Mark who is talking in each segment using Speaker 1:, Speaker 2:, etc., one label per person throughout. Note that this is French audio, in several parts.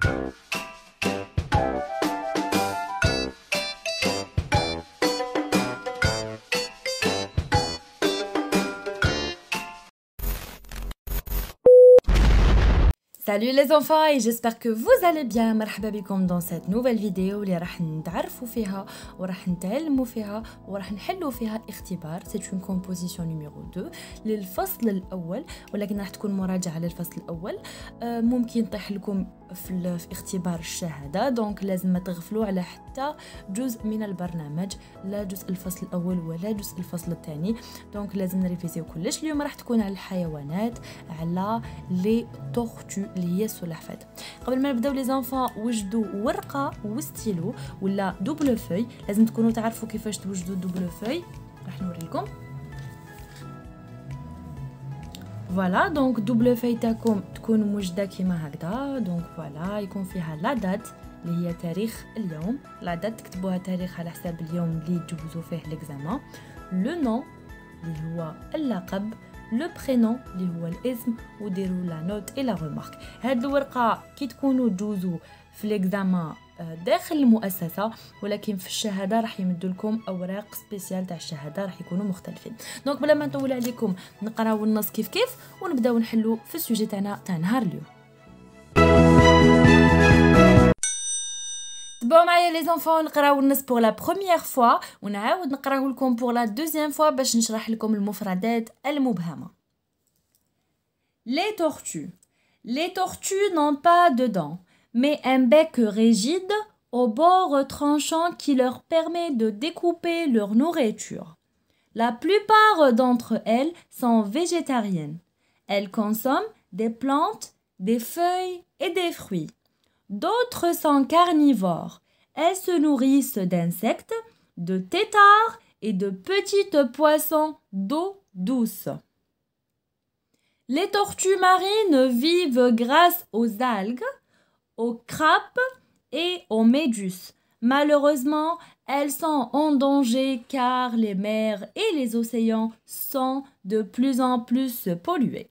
Speaker 1: Thank you. Salut les enfants et j'espère que vous allez bien مرحبا بكم dans cette nouvelle vidéo اللي راح نتعرفوا فيها وراح نتعلموا فيها وراح نحلوا فيها اختبار C'est une composition numéro 2 للفصل الاول ولكن راح تكون مراجعه للفصل الاول ممكن طيح لكم في, في اختبار الشهاده دونك لازم ما تغفلوا على حتى جزء من البرنامج لا جزء الفصل الاول ولا جزء الفصل الثاني دونك لازم نريفيزيو كلش اليوم راح تكون على الحيوانات على لي تورتو اللي هي السلحفاة قبل ما نبداو لي زانفون وجدوا ورقه وستيلو ولا دوبل فوي لازم تكونوا تعرفوا كيفاش توجدوا دوبل فوي راح نوريكم فوالا دونك دوبل فوي تاعكم تكون موجده كيما هكذا دونك فوالا يكون فيها لا دات اللي هي تاريخ اليوم لا دات تكتبوها تاريخ على حساب اليوم اللي تجوزوا فيه ليكزامان لو نون اللي هو اللقب لو برينون اللي هو الاسم وديروا لا نوت اي لا رمارك هاد الورقه كي تكونوا دوزو في ليكزاما euh, داخل المؤسسه ولكن في الشهاده راح يمدوا لكم اوراق سبيسيال تاع الشهاده راح يكونوا مختلفين دونك بلا ما نطول عليكم نقراو النص كيف كيف ونبداو نحلو في السوجي تاعنا تاع نهار اليوم Les tortues. Les tortues n'ont pas de dents, mais un bec rigide au bord tranchant qui leur permet de découper leur nourriture. La plupart d'entre elles sont végétariennes. Elles consomment des plantes, des feuilles et des fruits. D'autres sont carnivores. Elles se nourrissent d'insectes, de têtards et de petites poissons d'eau douce. Les tortues marines vivent grâce aux algues, aux crappes et aux méduses. Malheureusement, elles sont en danger car les mers et les océans sont de plus en plus pollués.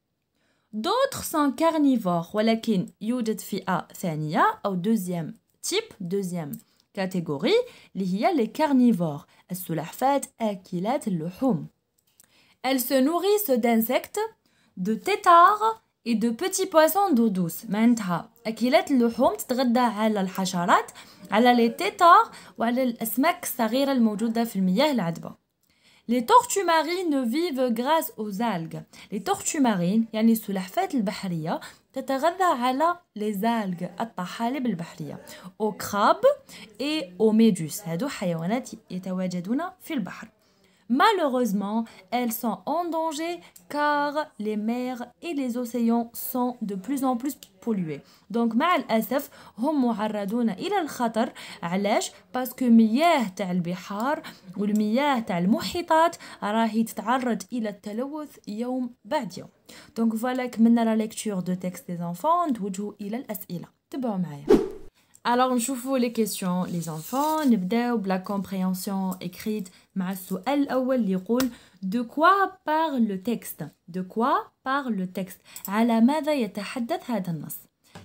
Speaker 1: D'autres sont carnivores, ولكن يوجد فئة ثانية أو deuxième type, deuxième catégorie اللي هي les carnivores, السلحفاة آكلات اللحوم. Elles se nourrissent d'insectes, de têtards et de petits poissons d'eau douce. معناتها أكلات اللحوم تتغذى على الحشرات, على les têtards وعلى الأسماك الصغيرة الموجودة في المياه العذبة. Les tortues marines vivent grâce aux algues. Les tortues marines, يعني السلحفاة البحرية, تتغذى على les algues, الطحالب البحرية, aux crabes et aux méduses. هادو حيوانات يتواجدون في البحر. Malheureusement, elles sont en danger car les mers et les océans sont de plus en plus pollués. Donc, مع الأسف هم معرضون إلى الخطر علاش؟ que مياه تاع البحار والمياه تاع المحيطات راهي تتعرض إلى التلوث يوم بعد يوم. Donc voilà maintenant la lecture de texte des enfants نتوجهوا إلى الأسئلة. تبعوا معايا. Alors, نشوفوا les questions les enfants. نبداو بلا compréhension écrite مع السؤال الأول اللي يقول دو كوا بار لو texte دو كوا بار لو texte على ماذا يتحدث هذا النص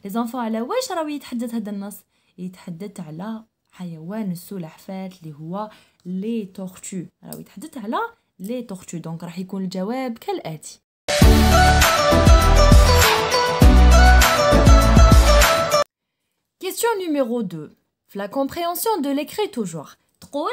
Speaker 1: لي enfants على واش راهو يتحدث هذا النص يتحدث على حيوان السلحفاة اللي هو لي تورتو راهو يتحدث على لي تورتو دونك راح يكون الجواب كالآتي Question numéro 2. La compréhension de l'écrit toujours. تقول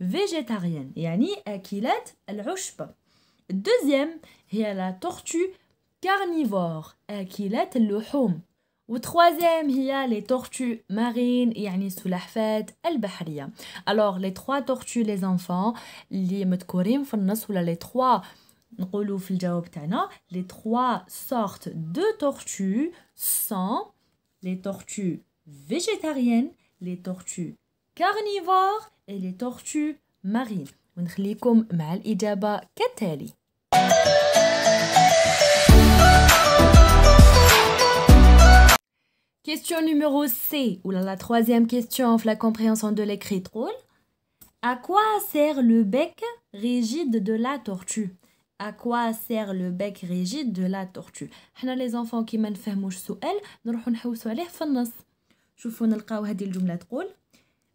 Speaker 1: végétarienne. Yani akilat al-ushb. Deuxième, a la tortue carnivore. Akilat euh, al-luhum. Ou troisième, il y a les tortues marines, yani sous la fête, al bahriya. Alors, les trois tortues, les enfants, les les trois les trois sortes de tortues sont les tortues végétariennes, les tortues carnivores et les tortues marines. ونخليكم مع الإجابة كالتالي Question numéro C, ou la troisième question la compréhension de l'écrit À quoi sert le bec rigide de la tortue à quoi sert le bec rigide de la tortue حنا les enfants qui ما نفهموش السؤال نروحو نحوسو عليه في النص شوفوا نلقاو هذه الجملة تقول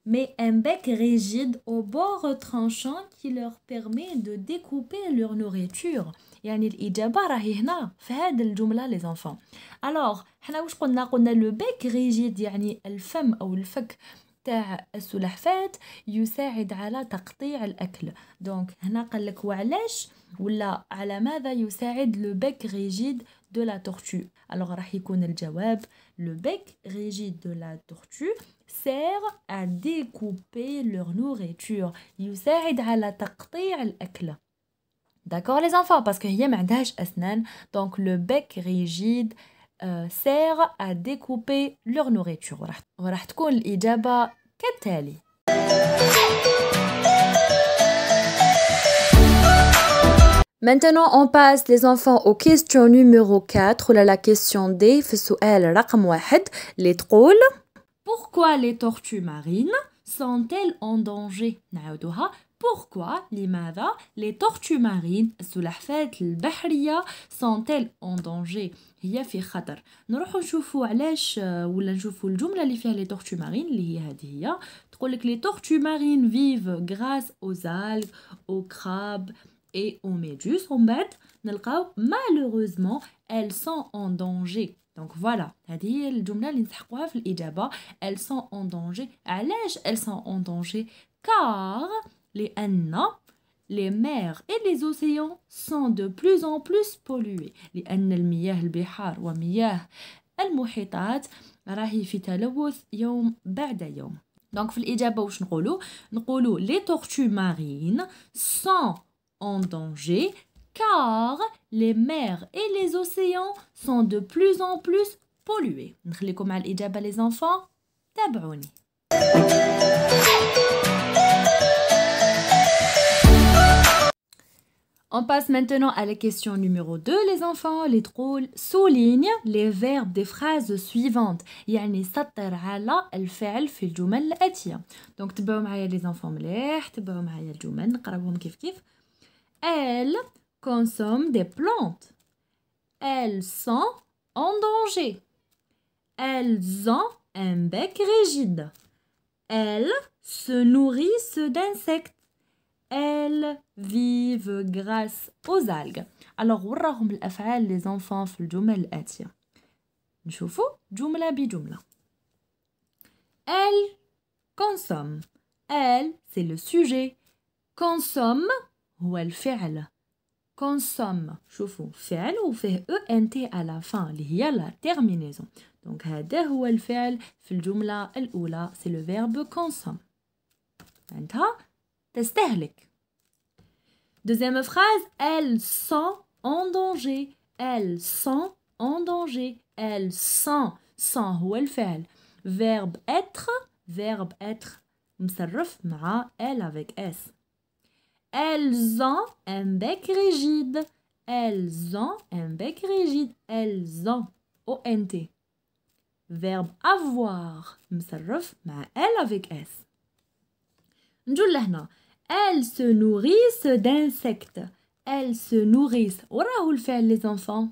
Speaker 1: mais un bec rigide au bord tranchant qui leur permet de découper leur nourriture يعني الإجابة راهي هنا في هذه الجملة لي زونفون ألوغ حنا واش قلنا قلنا لو بيك ريجيد يعني الفم أو الفك تاع السلحفات يساعد على تقطيع الأكل دونك هنا قالك وعلاش ولا على ماذا يساعد لو بيك ريجيد دو لا تورتو ألوغ راح يكون الجواب Le bec rigide de la tortue sert à découper leur nourriture. يساعد على à الأكلة. D'accord les enfants parce que y pas donc le bec rigide euh, sert à découper leur nourriture. وراح تكون Maintenant, on passe les enfants aux questions numéro 4. la question D, les trolls. Pourquoi les tortues marines sont-elles en danger pourquoi les tortues marines sont-elles en danger هي في خطر نروحو نشوفو علاش ولا نشوفو الجمله اللي فيها لي تورتو مارين اللي هي هذه هي تقول لك les tortues marines vivent aux algues aux crabes et on met juste en bête, malheureusement, elles sont en danger. Donc voilà, هذه الجملة اللي نسحقوها في elles sont en danger. علاش elles sont en danger Car les لأن les mers et les océans sont de plus en plus pollués. les المياه البحار ومياه المحيطات راهي في تلوث يوم بعد يوم. Donc في الإجابة واش نقولوا نقولوا les tortues marines sont en danger car les mers et les océans sont de plus en plus pollués. نخليكم على les enfants. تابعوني. On passe maintenant à la question numéro 2, les enfants. Les trolls soulignent les verbes des phrases suivantes. يعني سطر على الفعل في الجمل الآتية. Donc تبعوا معايا les enfants مليح، تبعوا معايا الجمل، نقراوهم كيف كيف. Elles consomment des plantes. Elles sont en danger. Elles ont un bec rigide. Elles se nourrissent d'insectes. Elles vivent grâce aux algues. Alors, ورهم les enfants في الجمل الآتية. Elles consomment. Elles, c'est le sujet. Consomme هو الفعل consomme ou فعل fait e n t à la fin y a la terminaison donc هذا هو الفعل في c'est le verbe consomme deuxième phrase Elle sent en danger Elle sent en danger Elle Sent sont sont هو الفعل verbe être verbe être مصرف مع elle avec s elles ont un bec rigide. Elles ont un bec rigide. Elles ont. o n Verbe avoir. مصرف Ma elle avec S. Elles se nourrissent d'insectes. Elles se nourrissent. le fait les enfants.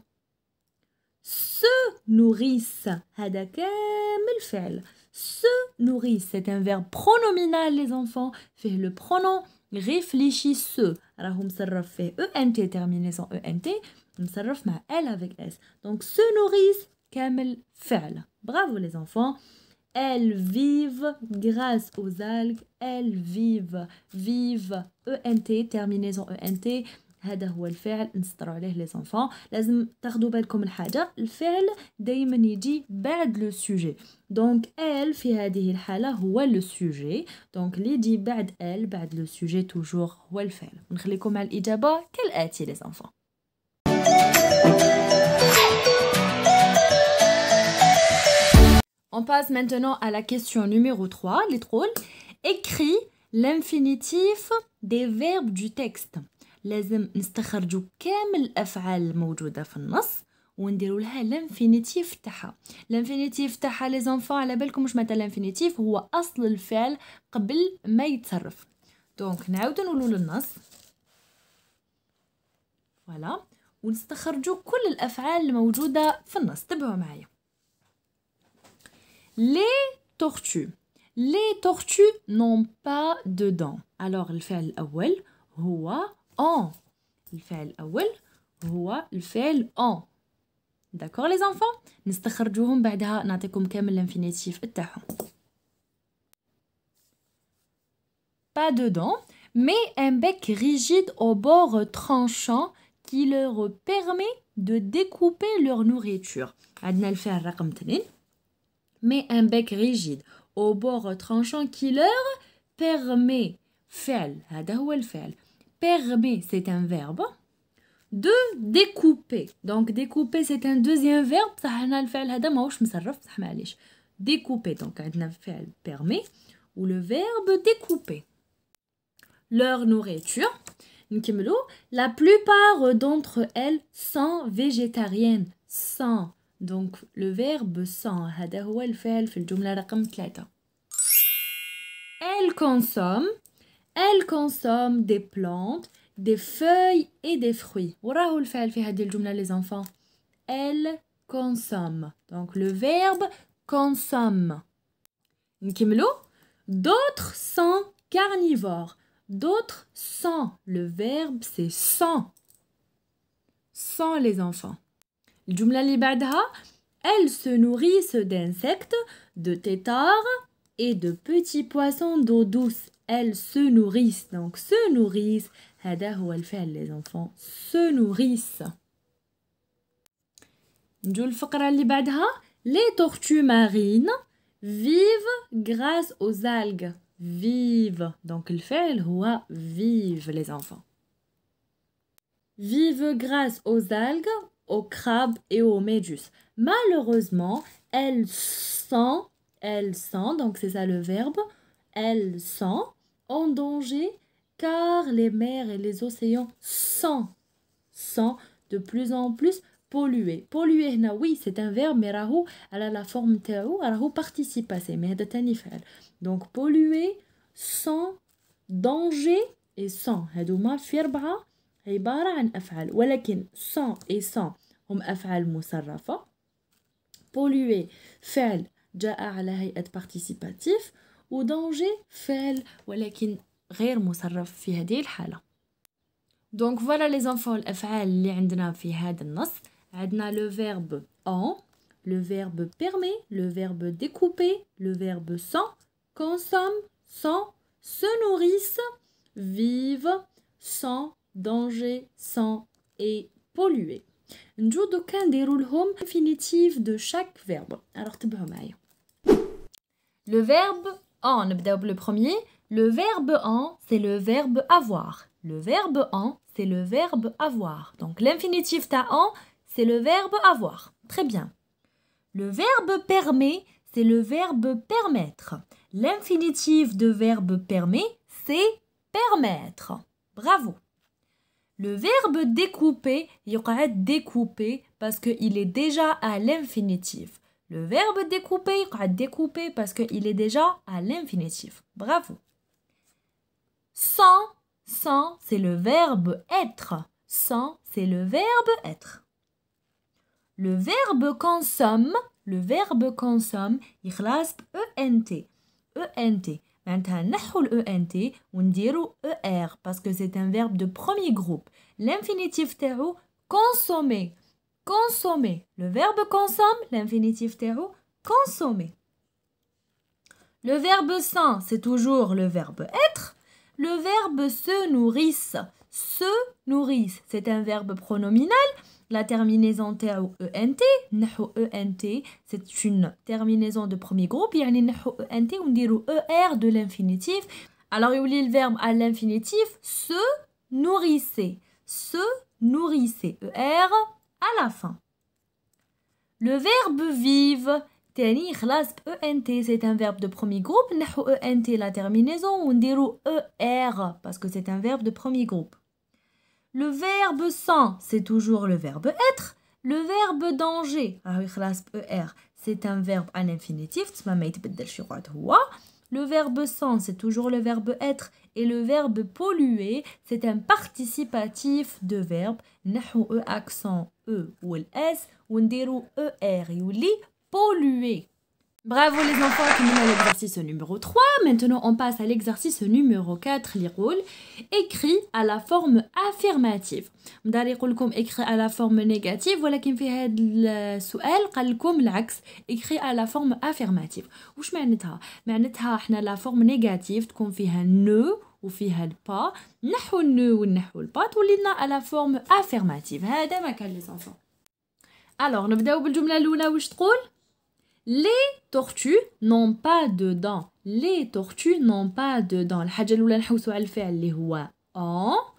Speaker 1: Se nourrissent. Hadakem le Se nourrissent. C'est un verbe pronominal les enfants. Fait le pronom réfléchisse راهم مصرف فيه ENT terminaison ENT مصرف مع L avec S. Donc se nourrissent كامل فعل. Bravo les enfants. Elles vivent grâce aux algues. Elles vivent. Vivent. E ENT, terminaison ENT. هذا هو الفعل نسطروا عليه لي زونفون لازم تاخذوا بالكم الحاجه الفعل دائما يجي بعد لو سوجي دونك ال في هذه الحاله هو لو سوجي دونك اللي يجي بعد ال بعد لو سوجي توجور هو الفعل نخليكم على الاجابه كالاتي لي زونفون On passe maintenant à la question numéro 3, les trolls. Écris l'infinitif des verbes du texte. لازم نستخرجوا كامل الافعال الموجوده في النص ونديروا لها لانفينيتيف تاعها لانفينيتيف تاعها لي زونفون على بالكم واش معناتها لانفينيتيف هو اصل الفعل قبل ما يتصرف دونك نعاودو نقولوا للنص فوالا ونستخرجوا كل الافعال الموجوده في النص تبعوا معايا لي تورتو لي تورتو نون با دو دون الوغ الفعل الاول هو en الفعل الأول هو الفعل en D'accord les enfants نستخرجوهم بعدها نعطيكم كامل الانفينيتيف تاعهم pas dedans mais un bec rigide au bord tranchant qui leur permet de découper leur nourriture عندنا الفعل رقم 2 mais un bec rigide au bord tranchant qui leur permet فعل هذا هو الفعل Permet, c'est un verbe. De découper. Donc découper, c'est un deuxième verbe. Découper, donc un verbe permet ou le verbe découper. Leur nourriture. La plupart d'entre elles sont végétariennes. Sans. Donc le verbe sont. Elle consomme elle consomme des plantes, des feuilles et des fruits. وراهو الفعل في les enfants. Elle consomme. Donc le verbe consomme. Nkimlo? D'autres sont carnivores. D'autres sont. Le verbe c'est sans. Sans les enfants. Jumla libadha. Elles se nourrissent d'insectes, de têtards et de petits poissons d'eau douce elles se nourrissent. Donc se nourrissent, هذا elle fait, les enfants se nourrissent. les tortues marines vivent grâce aux algues. Vivent. Donc fait, هو vivent les enfants. Vivent grâce aux algues, aux crabes et aux méduses. Malheureusement, elles sent, elles sent, donc c'est ça le verbe, elles sent en danger car les mers et les océans sont, sont de plus en plus pollués. Polluer هنا oui, c'est un verbe mais elle a la forme تاعو راهو participe passé mais mers de فعل. Donc polluer sont danger et sans Hadouma fi أربعة عبارة an afal. Walakin, sans et sans هم hum afal مصرفة polluer فعل جاء على هيئة participatif ودونجي فعل ولكن غير مصرف في هذه الحالة دونك فوالا لي les عندنا في هذا النص عندنا en le verbe permet le verbe découper le verbe sans consomme sans se nourrissent vivent sans danger sans et polluer Nous devons نديرو لهم infinitif de chaque verbe alors le verbe en, le premier. Le verbe en, c'est le verbe avoir. Le verbe en, c'est le verbe avoir. Donc l'infinitif ta en, c'est le verbe avoir. Très bien. Le verbe permet, c'est le verbe permettre. L'infinitif de verbe permet, c'est permettre. Bravo. Le verbe découper, il y aura découper parce qu'il est déjà à l'infinitif. Le verbe découper, il va découper parce qu'il est déjà à l'infinitif. Bravo. Sans, sans, c'est le verbe être. Sans, c'est le verbe être. Le verbe consomme, le verbe consomme, il raspe ENT. ENT. T on on ENT dit ER parce que c'est un verbe de premier groupe. L'infinitif تاعو consommer consommer. Le verbe consomme, l'infinitif terreau, consommer. Le verbe sans, c'est toujours le verbe être. Le verbe se nourrissent, se nourrissent, c'est un verbe pronominal. La terminaison terreau ent, ent, c'est une terminaison de premier groupe. Il y neho ent, on dit er de l'infinitif. Alors, il y a le verbe à l'infinitif, se nourrisser, Se nourrisser, e Er, à la fin. Le verbe vivre, e c'est un verbe de premier groupe, ent la terminaison, on déroule r parce que c'est un verbe de premier groupe. Le verbe sans, c'est toujours le verbe être. Le verbe danger, ah e c'est un verbe à l'infinitif, le verbe sans, c'est toujours le verbe être. Et le verbe polluer, c'est un participatif de verbe. نحو e accent e ou l s. er polluer. Bravo les enfants, c'est l'exercice numéro 3. Maintenant, on passe à l'exercice numéro 4, les rôles. Écrit à la forme affirmative. Écrit à la forme négative. Voilà qui me fait le sous l'axe. Écrit à la forme affirmative. Où je a la forme négative. Tu confies ne ou le « pas. le « ne ou le « pas. Tu à la forme affirmative. C'est les enfants. Alors, nous vous le jumelé où je trouve les tortues n'ont pas de dents. Les tortues n'ont pas de dents. الحاجة الأولى نحوسو على الفعل اللي هو en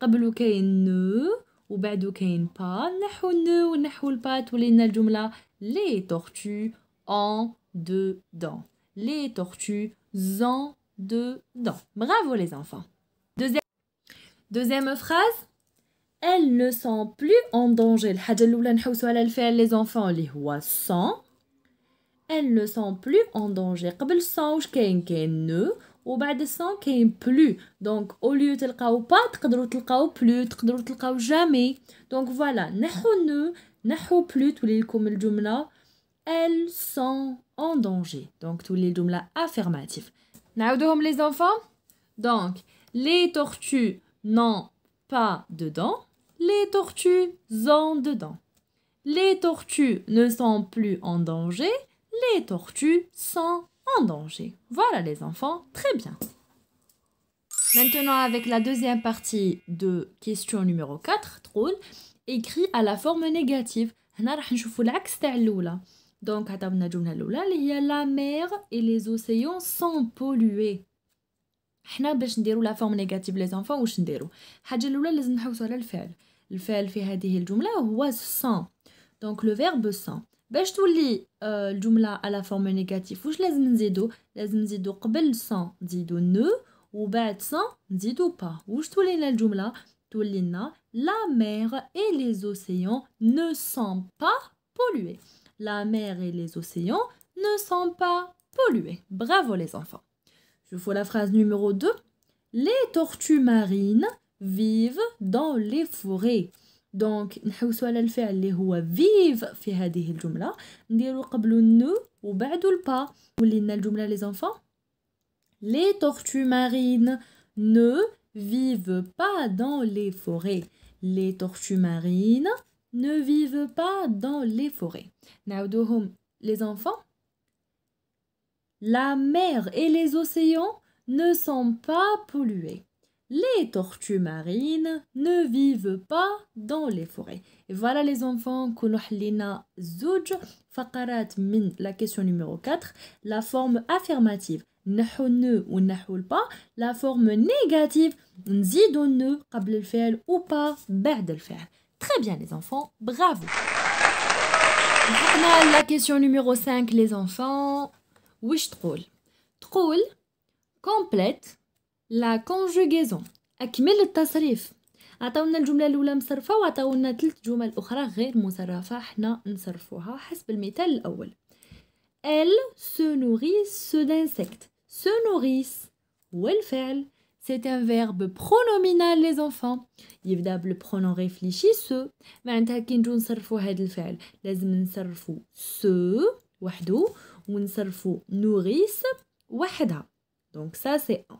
Speaker 1: قبله كاين ne وبعده كاين با نحو ne ونحو البا تولينا الجملة les tortues en dents. Les tortues en dedans. Bravo les enfants. Deuxième, Deuxième phrase. Elles ne sont plus en danger. الحاجة الأولى نحوسو على الفعل les enfants اللي هو sont elles ne sont plus en danger. Le sang ou le sang est ne, ou le sang est plus. Donc, au lieu de le pas, tu peux le plus, tu peux le jamais. Donc voilà, nous ne, nous plus, tous les comme le jumla, elles sont en danger. Donc, tous les jumla affirmatifs. Nous les enfants. Donc, les tortues n'ont pas de dents. Les tortues ont de dents. Les tortues ne sont plus en danger les tortues sont en danger. Voilà les enfants, très bien. Maintenant avec la deuxième partie de question numéro 4, trône écrit à la forme négative. Donc, la mer et les océans sont pollués. حنا باش نديرو لا فورم نيجاتيف لي زانفون Beş toulie jumla à la forme négative. Où je laisse m'zido, laisse m'zido qu'bele sans, zido ne ou bele sans, zido pas. Où je toulie nel jumla toulina. La mer et les océans ne sont pas pollués. La mer et les océans ne sont pas pollués. Bravo les enfants. Je vous fais la phrase numéro 2. Les tortues marines vivent dans les forêts. Donc, nous على الفعل le هو فيف في هذه الجمله نديرو قبلو النو وبعدو البا واللي لنا الجمله لي زونفون لي تورتو مارين vivent pas dans les forêts. Les tortues marines ne vivent pas dans les forêts. home les enfants. La mer et les océans ne sont pas pollués les tortues marines ne vivent pas dans les forêts. Et voilà les enfants, Zouj, Fakarat la question numéro 4, la forme affirmative. ou pas, la forme négative, nzidonne, ou Très bien les enfants, bravo. La question numéro 5 les enfants. Wish troll. Troll complète لا كونجوغيزون أكمل التصريف عطاونا الجمله الاولى مصرفه وعطاونا ثلاث جمل اخرى غير مصرفه حنا نصرفوها حسب المثال الاول سو نوريس سو se سو نوريس هو الفعل سي ان فيرب برونومينال لي زونفون يبدا بالبرونون ريفليشي سو معناتها كي نجو نصرفو هذا الفعل لازم نصرفو سو وحدو ونصرفو نوريس وحدها دونك سا سي ان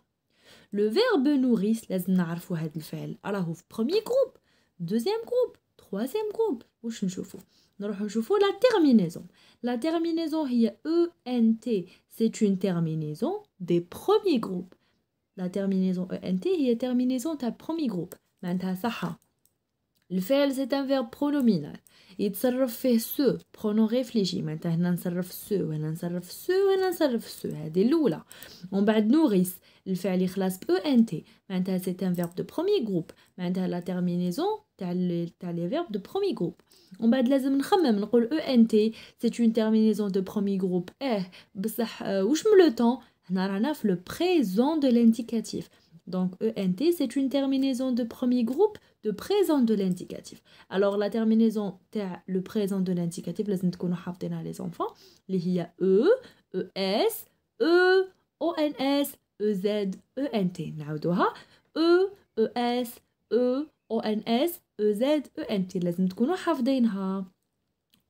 Speaker 1: Le verbe nourrice, لازم نعرفوا هذا الفعل راهو في premier groupe, deuxième groupe, troisième groupe. واش نشوفوا نروحوا نشوفوا la terminaison. La terminaison est ENT, c'est une terminaison des premiers groupes. La terminaison ENT هي terminaison تاع premier groupe. معناتها Le c'est un verbe pronominal. Il s'arrête avec « se ». Prenons réfléchi. Maintenant, on s'arrête avec « se », on s'arrête avec « se », on s'arrête avec « C'est l'oula. On va dire « nourris ». Le fait est fini avec « ent ». Maintenant, c'est un verbe de premier groupe. Maintenant, la terminaison, c'est le verbe de premier groupe. On va dire « ent ». C'est une terminaison de premier groupe. Mais je me le temps On est le présent de l'indicatif. Donc ENT, c'est une terminaison de premier groupe de présent de l'indicatif. Alors la terminaison تاع le présent de l'indicatif, لازم تكونوا حافظينها les enfants, e, e S E, s E, ONS, s ENT. نعاودوها E, S E, e s o n e z ONS, EZ, ENT. لازم تكونوا حافظينها.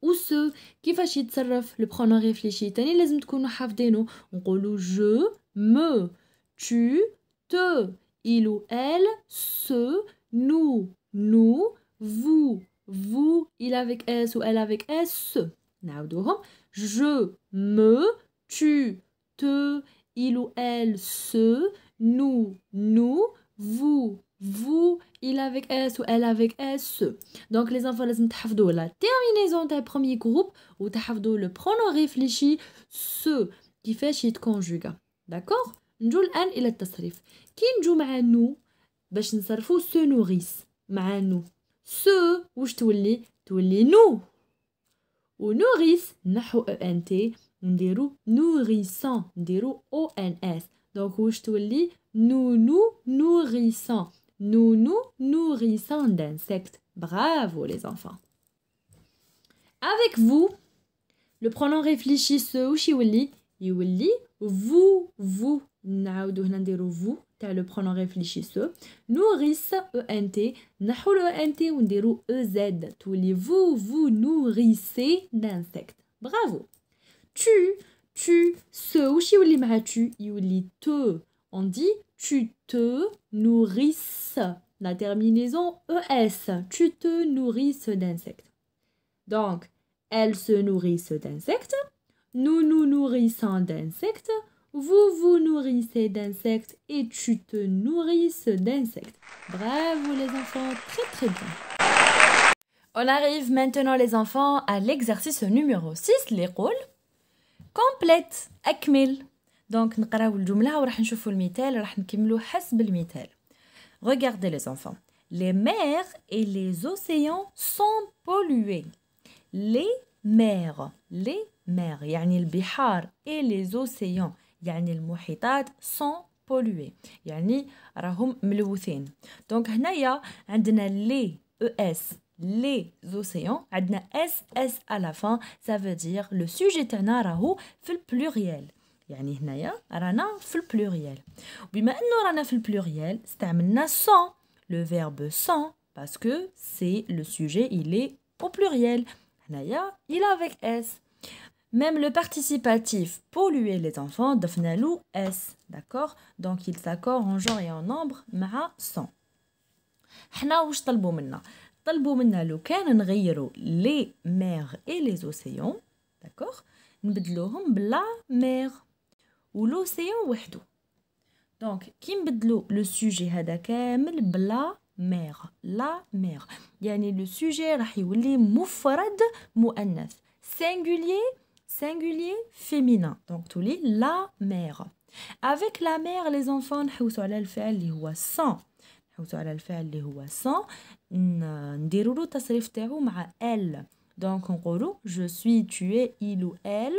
Speaker 1: ou ce كيفاش يتصرف le pronom réfléchi nous لازم تكونوا On نقولوا je me tu te, il ou elle, ce, nous, nous, vous, vous, il avec S ou elle avec S. Je, me, tu, te, il ou elle, ce, nous, nous, vous, vous, il avec S ou elle avec S. Donc les enfants, laissent la terminaison des premiers groupe ou le pronom réfléchi, ce qui fait chit conjuga. D'accord Nous, il est كي nous ».« مع نو باش نصرفو سو نوغيس مع nous سو واش تولي تولي نو ونوغيس نحو او ان تي نديرو نوريسون نديرو او ان اس دونك واش تولي Nous, nous, d'insectes bravo les enfants avec vous le pronom réfléchi se واش يولي يولي vous vous نعاودو هنا vous le pronom برونون nourrissent, نوريس او ان تي نحو لو ان vous ونديرو او زد تولي tu tu se y a tu te on dit tu te nourrisses la terminaison es tu te nourrisses d'insectes donc elles se nourrissent d'insectes nous nous nourrissons d'insectes vous vous nourrissez d'insectes et tu te nourrisses d'insectes. Bravo les enfants, très très bien. On arrive maintenant les enfants à l'exercice numéro 6, les rôles. Complète, akmil. Donc, Regardez les enfants. Les mers et les océans sont pollués. Les mers, les mers, يعني bihar et les océans. يعني المحيطات سون بولوي يعني راهم ملوثين دونك هنايا عندنا لي او اس les océans عندنا s »,« s » à la fin ça veut dire le sujet pluriel راهو في pluriel. يعني هنايا رانا في البلوريال بما انه رانا pluriel, c'est استعملنا sans ». Le verbe « sans », parce que c'est le sujet il est au pluriel هنايا il avec s même le participatif polluer les enfants, d'Ofnalou S. D'accord Donc il s'accorde en genre et en nombre, ma 100. حنا واش طلبوا منا طلبوا منا لو كان نغيروا لي ميغ اي لي زوسيون داكوغ نبدلوهم بلا ميغ ولوسيون وحدو دونك كي نبدلو لو سوجي هذا كامل بلا ميغ لا ميغ يعني لو سوجي راح يولي مفرد مؤنث singulier singulier féminin. Donc tout lit la mère. Avec la mère, les enfants, nous avons le fait les voix sans. Nous avons le fait les voix sans. Nous avons le fait les voix Elle. Donc on gros, je suis tué il ou elle.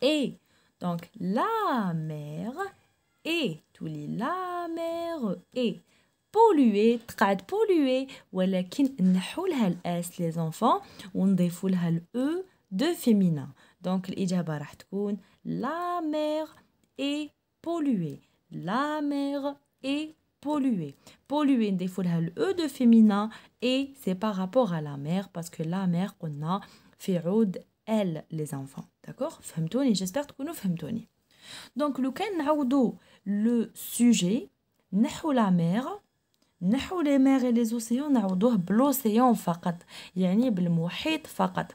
Speaker 1: Et donc la mère et tout lit la mère et pollué trad on ou alors est les enfants on dit le e de féminin. Donc, l'ijaba la mer est polluée. La mer est polluée. Polluée, des fois, le E de féminin et c'est par rapport à la mer parce que la mer, on a elle, les enfants. D'accord Femtoni, j'espère que nous femtoni. Donc, le ken le sujet, نحو la mer, les mers et les océans, l'océan بالocéan فقط يعني بالمحيط فقط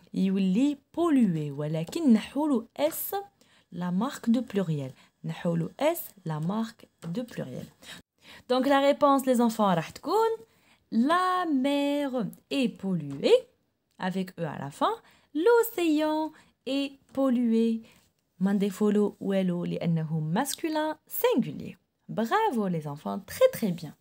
Speaker 1: est pollué ولكن نحولو S la marque de pluriel نحولو S la marque de pluriel donc la réponse les enfants راح تكون la mer est polluée avec e à la fin l'océan est pollué من ديفولو والو لانه masculin singulier bravo les enfants très très bien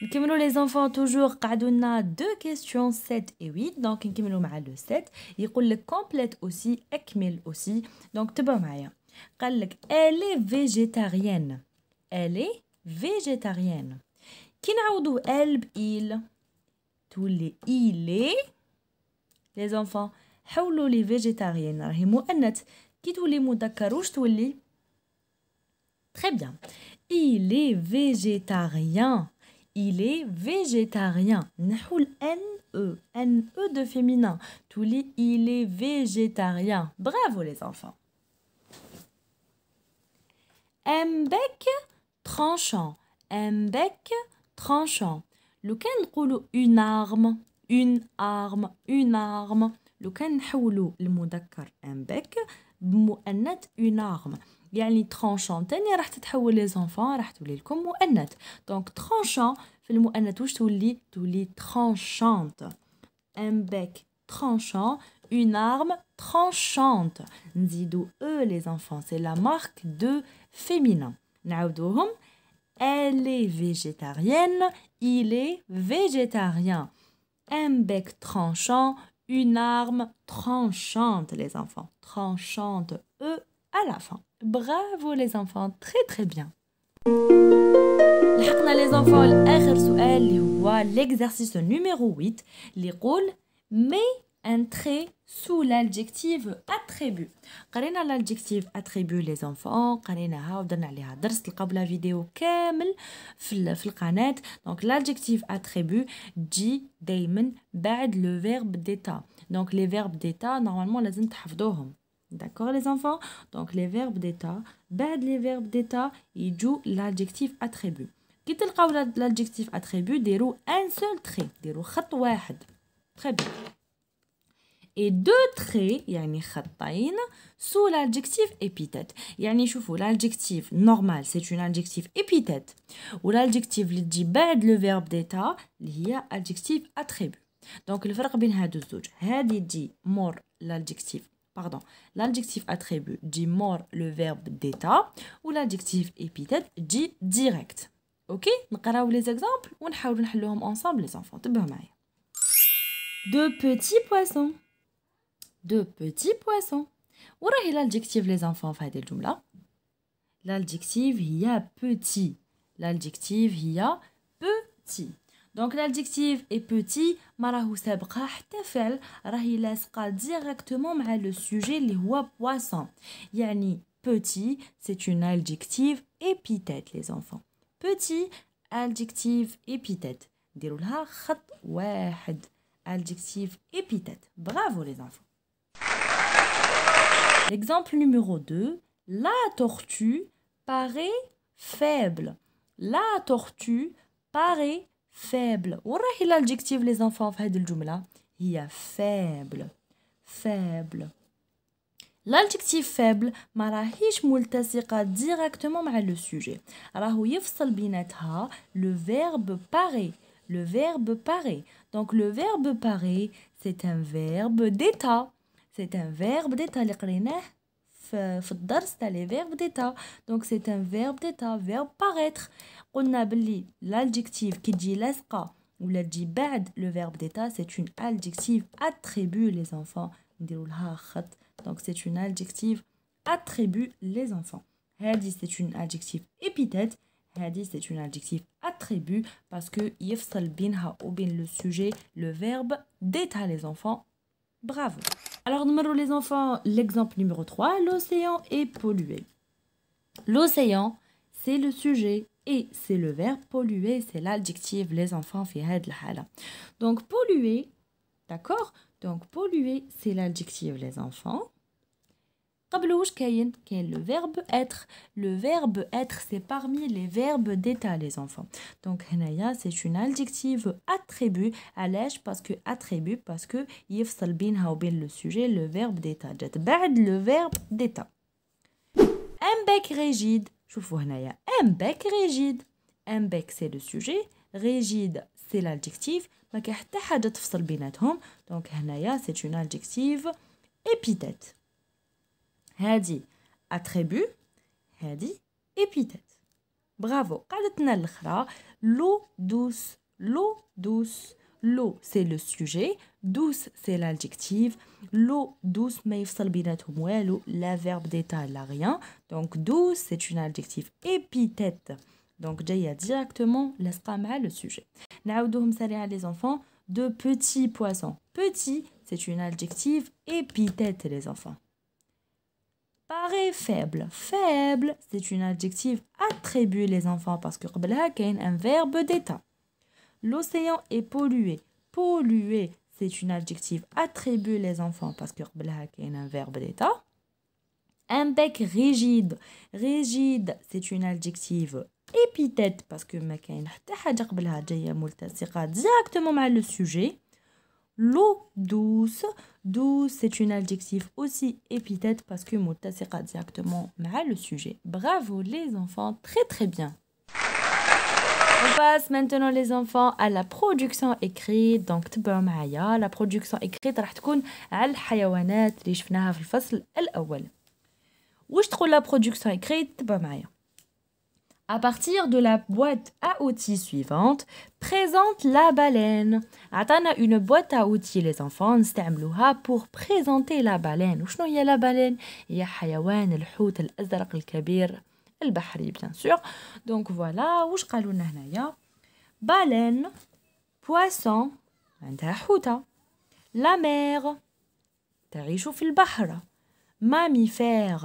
Speaker 1: nous les enfants toujours a deux questions 7 et 8 donc نكملوا مع le 7 il le complète aussi اكمل aussi donc تبع قال لك elle est végétarienne elle est végétarienne كي نعوضوا elle il les il est les enfants حولوا لي végétarienne راهي مؤنث كي تولي très bien il est végétarien il est végétarien. Nahoul N-E. N-E de féminin. Tout il est végétarien. Bravo les enfants. Mbek tranchant. Mbek tranchant. Lequel roule une arme Une arme, une arme. le نحولو المذكر un bec une arme يعني ترونشون تاني راح تتحول لي زونفون راح تولي لكم مؤنث دونك ترونشون في المؤنث واش تولي تولي tranchante. Un bec tranchant, une arme tranchante. Nzidou E les enfants, c'est la marque de féminin. Naoudouhum, elle est végétarienne, il est végétarien. Un bec tranchant, une arme tranchante les enfants. Tranchante E à la fin. Bravo les enfants, très très bien. L'hakna les enfants, l'exercice numéro 8, les rôles, mais un trait sous l'adjectif attribut. Karina l'adjectif attribut les enfants, Karina ha, on a dit la la vidéo كامل في القناه. Donc l'adjectif attribut dit daimen بعد le verbe d'état. Donc les verbes d'état normalement لازم تحفظوهم. D'accord les enfants Donc les verbes d'état, bad les verbes d'état, jouent l'adjectif attribut. Qu'est-ce que l'adjectif attribut, déroule un seul trait, Très bien. Et deux traits, يعني خطين, sous l'adjectif épithète. un choufou, l'adjectif normal, c'est une adjectif épithète. Ou l'adjectif qui dit le verbe d'état, y a adjectif attribut. Donc le verbe bin هادو الزوج. هادي dit l'adjectif pardon, l'adjectif attribut dit mort le verbe d'état ou l'adjectif épithète dit direct. OK نقراو les exemples On نحلوهم ensemble les enfants. de Deux petits poissons. Deux petits poissons. est l'adjectif les enfants في هذه الجملة. L'adjectif a petit. L'adjectif y a petit. Donc l'adjectif est petit, marahou sabqa htafel, rahi lasqa directement ma le sujet li huwa poisson. Yani petit, c'est une adjective épithète les enfants. Petit, adjective épithète. Diroulha khat wahed. Adjectif épithète. Bravo les enfants. L'exemple numéro 2, la tortue paraît faible. La tortue paraît faible. est l'adjectif, les enfants في هذه y a faible. Faible. L'adjectif faible ما directement le sujet. راهو يفصل le verbe parer. Le verbe parer. Donc le verbe parer c'est un verbe d'état. C'est un verbe d'état les verbes d'état. Donc c'est un verbe d'état, verbe paraître l'adjectif l'adjectif qui dit l'asqa » ou تجي bad le verbe d'état c'est une adjective attribue les enfants donc c'est une adjective attribue les enfants Hadi », c'est une adjective épithète Hadi », c'est une adjective attribue parce que يفصل bin le sujet le verbe d'état les enfants bravo alors numéro les enfants l'exemple numéro 3 l'océan est pollué l'océan c'est le sujet et c'est le verbe polluer, c'est l'adjectif les enfants Donc polluer, d'accord Donc polluer, c'est l'adjectif les enfants. قبل واش كاين le verbe être le verbe être c'est parmi les verbes d'état les enfants donc c'est une adjective attribut l'âge parce que attribut parce que يفصل بينها le sujet le verbe d'état C'est le verbe d'état un bec rigide شوفوا هنايا un bec rigide un bec c'est le sujet rigide c'est l'adjectif ما كاين حتى حاجه تفصل بيناتهم دونك هنايا c'est une adjective épithète هادي attribut هادي épithète برافو قعدتنا الاخرى l'eau douce l'eau douce l'eau c'est le sujet douce c'est l'adjectif l'eau douce may يفصل بيناتهم la verbe d'état n'a rien donc douce c'est une adjectif épithète donc j'ai directement la directement le sujet نعاودوهم سريعا les enfants de petits poissons petit c'est une adjectif épithète les enfants paraît faible. Faible, c'est une adjective attribué les enfants parce que y un verbe d'état. L'océan est pollué. Pollué, c'est une adjective attribuée les enfants parce que black est un verbe d'état. Un bec rigide. Rigide, c'est une adjective épithète parce que directement mal le sujet. L'eau douce, douce, c'est une adjective aussi épithète parce que directement mal le sujet. Bravo les enfants, très très bien. On passe maintenant les enfants à la production écrite donc تبعوا la production écrite راح تكون على الحيوانات اللي شفناها في الفصل trouve واش تقول la production écrite تبعوا معايا à partir de la boîte à outils suivante, présente la baleine. Atana une boîte à outils les enfants نستعملوها pour présenter la baleine. وشنو هي la baleine؟ هي حيوان الحوت الأزرق الكبير. البحري بيان سور دونك فوالا واش قالوا لنا هنايا بالين بواسون عندها حوتة لا مير تعيش في البحر ماميفير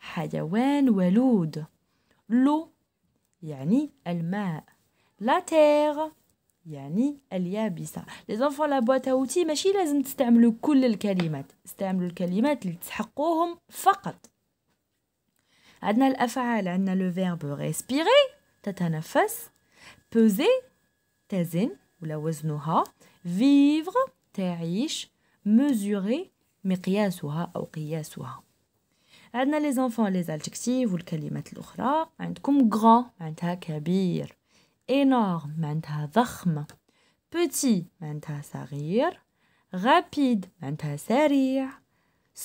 Speaker 1: حيوان ولود لو يعني الماء لا تير يعني اليابسة لي زانفون لا بواتا اوتي ماشي لازم تستعملوا كل الكلمات استعملوا الكلمات اللي تحقوهم فقط عندنا الأفعال عندنا لو فيرب ريسبيري تتنفس بوزي تزن ولا وزنها فيفر تعيش مزوري مقياسها أو قياسها عندنا لي زونفون لي زالتكتيف والكلمات الأخرى عندكم غران معناتها كبير énorme معناتها ضخم بوتي معناتها صغير غابيد معناتها سريع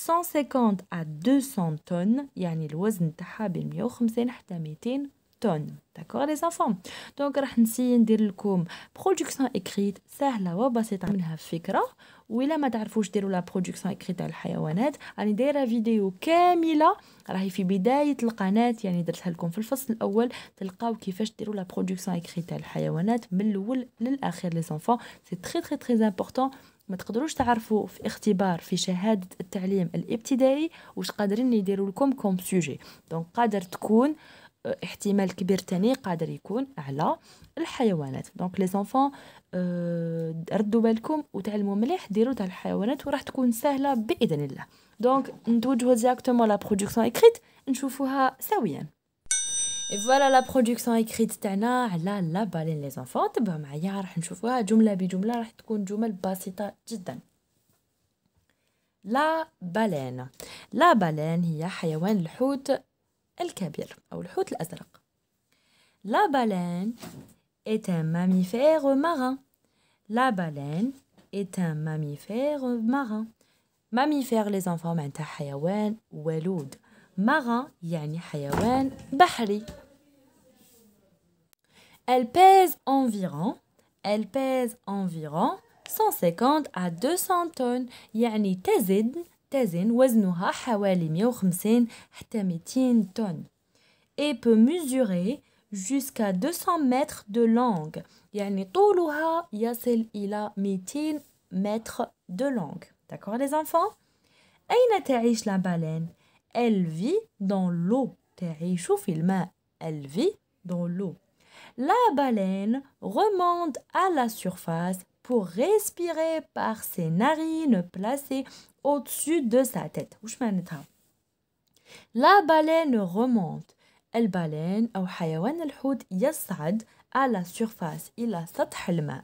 Speaker 1: 150 à 200 طن يعني الوزن تاعها بين 150 حتى 200 طن داكور لي زانفون دونك راح نسي ندير لكم production écrite سهله وبسيطه منها فكره ولا ما تعرفوش ديروا لا برودكسيون اكريت على الحيوانات راني دايره فيديو كامله راهي في بدايه القناه يعني درتها لكم في الفصل الاول تلقاو كيفاش ديروا لا برودكسيون اكريت على الحيوانات من الاول للاخر لي زانفون سي تري تري تري امبورطون ما تقدروش تعرفوا في اختبار في شهاده التعليم الابتدائي واش قادرين يديروا لكم كوم سوجي دونك قادر تكون آه، احتمال كبير تاني قادر يكون على الحيوانات دونك لي زونفون ردوا بالكم وتعلموا مليح ديروا تاع الحيوانات وراح تكون سهله باذن الله دونك نتوجهوا ديريكتومون لا برودكسيون اكريت نشوفوها سويا اي فوالا لا برودكسيون ايكريت تاعنا على لا بالين لي زانفون تبعوا معايا راح نشوفوها جمله بجمله راح تكون جمل بسيطه جدا لا بالين لا بالين هي حيوان الحوت الكبير او الحوت الازرق لا بالين est un mammifère marin la baleine est un mammifère marin mammifère les enfants معناتها حيوان ولود marin yani hayawan bahri. Elle pèse environ elle pèse environ 150 à 200 tonnes, yani tazid, تزن waznuha hawali 150 حتى 200 tonnes. et peut mesurer jusqu'à 200 mètres de longue yani touluha yasil ila 200 mètres de longue D'accord les enfants Aina ta'ish la baleine elle vit dans l'eau. Elle vit dans l'eau. La baleine remonte à la surface pour respirer par ses narines placées au-dessus de sa tête. La baleine remonte. البالين أو حيوان الحوت à la surface sat سطح الماء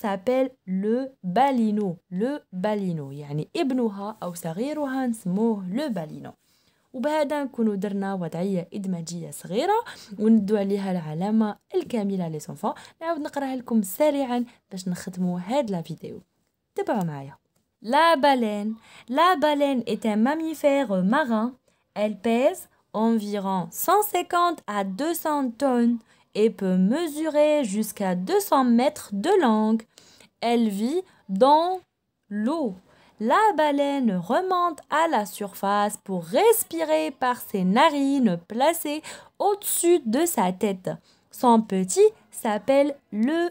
Speaker 1: s'appelle le بالينو le بالينو يعني ابنها أو صغيرها نسموه le بالينو وبهذا نكونوا درنا وضعيه ادماجيه صغيره وندو عليها العلامه الكامله لي نعاود نقراها لكم سريعا باش نختموا هاد لا فيديو تبعوا معايا لا بالين لا بالين est un mammifère marin. Elle pèse environ 150 à 200 tonnes et peut mesurer jusqu'à 200 mètres de langue. Elle vit dans l'eau. La baleine remonte à la surface pour respirer par ses narines placées au-dessus de sa tête. Son petit s'appelle le